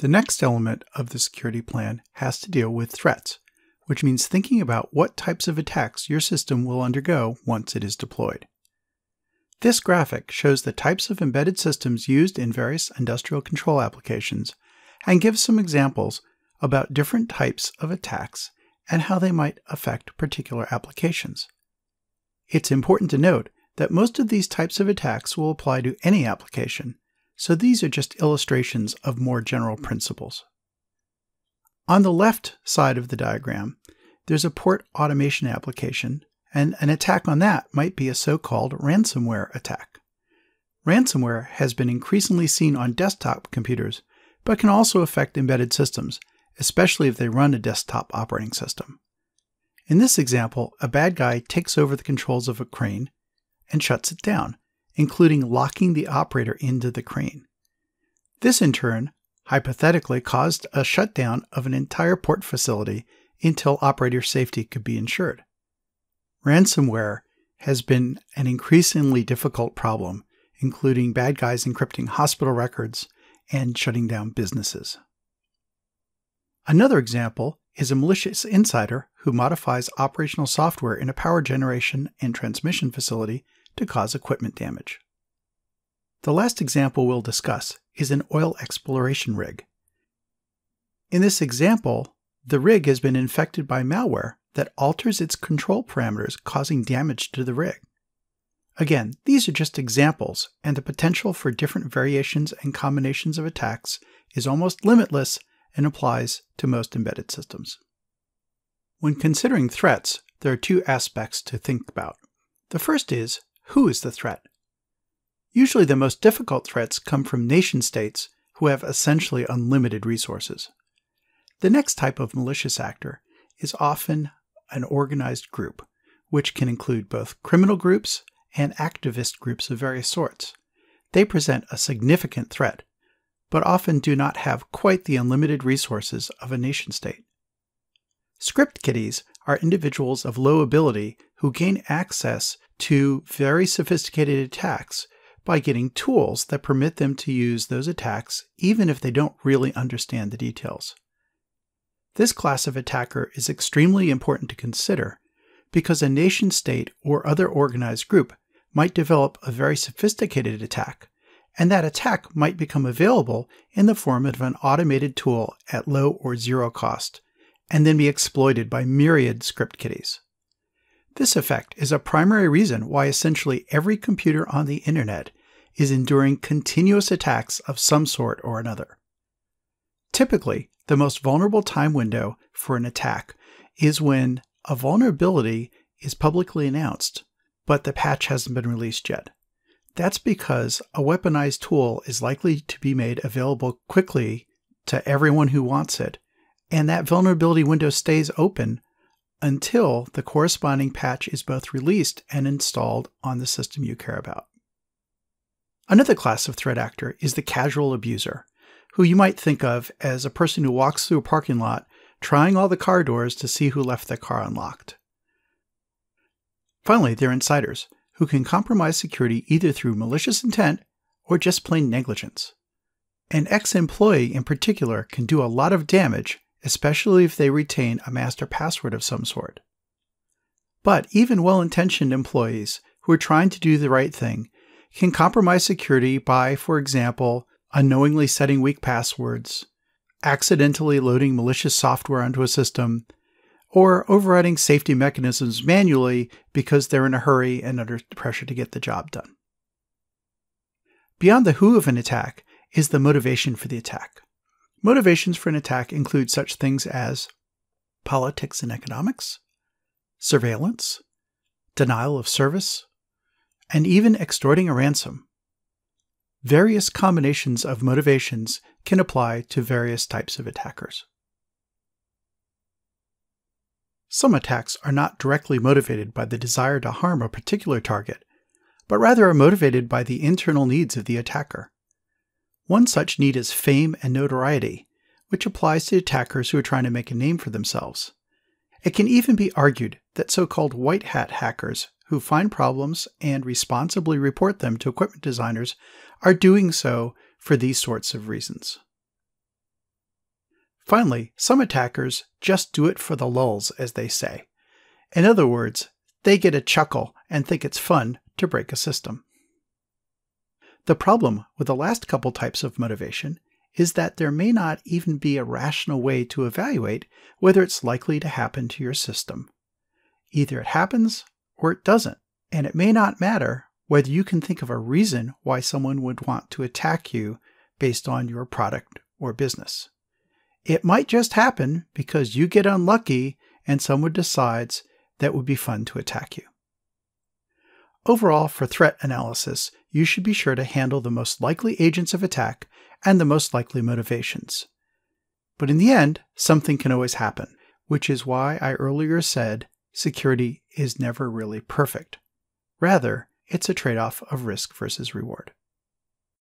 The next element of the security plan has to deal with threats, which means thinking about what types of attacks your system will undergo once it is deployed. This graphic shows the types of embedded systems used in various industrial control applications and gives some examples about different types of attacks and how they might affect particular applications. It's important to note that most of these types of attacks will apply to any application, so these are just illustrations of more general principles. On the left side of the diagram, there's a port automation application, and an attack on that might be a so-called ransomware attack. Ransomware has been increasingly seen on desktop computers, but can also affect embedded systems, especially if they run a desktop operating system. In this example, a bad guy takes over the controls of a crane and shuts it down, including locking the operator into the crane. This, in turn, hypothetically caused a shutdown of an entire port facility until operator safety could be ensured. Ransomware has been an increasingly difficult problem, including bad guys encrypting hospital records and shutting down businesses. Another example is a malicious insider who modifies operational software in a power generation and transmission facility to cause equipment damage. The last example we'll discuss is an oil exploration rig. In this example, the rig has been infected by malware that alters its control parameters, causing damage to the rig. Again, these are just examples, and the potential for different variations and combinations of attacks is almost limitless and applies to most embedded systems. When considering threats, there are two aspects to think about. The first is who is the threat? Usually, the most difficult threats come from nation states who have essentially unlimited resources. The next type of malicious actor is often an organized group, which can include both criminal groups and activist groups of various sorts. They present a significant threat, but often do not have quite the unlimited resources of a nation state. Script kiddies are individuals of low ability who gain access to very sophisticated attacks by getting tools that permit them to use those attacks even if they don't really understand the details. This class of attacker is extremely important to consider because a nation state or other organized group might develop a very sophisticated attack, and that attack might become available in the form of an automated tool at low or zero cost, and then be exploited by myriad script kiddies. This effect is a primary reason why essentially every computer on the internet is enduring continuous attacks of some sort or another. Typically, the most vulnerable time window for an attack is when a vulnerability is publicly announced, but the patch hasn't been released yet. That's because a weaponized tool is likely to be made available quickly to everyone who wants it, and that vulnerability window stays open until the corresponding patch is both released and installed on the system you care about. Another class of threat actor is the casual abuser, who you might think of as a person who walks through a parking lot trying all the car doors to see who left their car unlocked. Finally, they're insiders, who can compromise security either through malicious intent or just plain negligence. An ex employee in particular can do a lot of damage especially if they retain a master password of some sort. But even well intentioned employees who are trying to do the right thing can compromise security by, for example, unknowingly setting weak passwords, accidentally loading malicious software onto a system, or overriding safety mechanisms manually because they're in a hurry and under pressure to get the job done. Beyond the who of an attack is the motivation for the attack. Motivations for an attack include such things as politics and economics, surveillance, denial of service, and even extorting a ransom. Various combinations of motivations can apply to various types of attackers. Some attacks are not directly motivated by the desire to harm a particular target, but rather are motivated by the internal needs of the attacker. One such need is fame and notoriety, which applies to attackers who are trying to make a name for themselves. It can even be argued that so called white hat hackers who find problems and responsibly report them to equipment designers are doing so for these sorts of reasons. Finally, some attackers just do it for the lulls, as they say. In other words, they get a chuckle and think it's fun to break a system. The problem with the last couple types of motivation is that there may not even be a rational way to evaluate whether it's likely to happen to your system. Either it happens or it doesn't, and it may not matter whether you can think of a reason why someone would want to attack you based on your product or business. It might just happen because you get unlucky and someone decides that would be fun to attack you. Overall, for threat analysis, you should be sure to handle the most likely agents of attack and the most likely motivations. But in the end, something can always happen, which is why I earlier said security is never really perfect. Rather, it's a trade off of risk versus reward.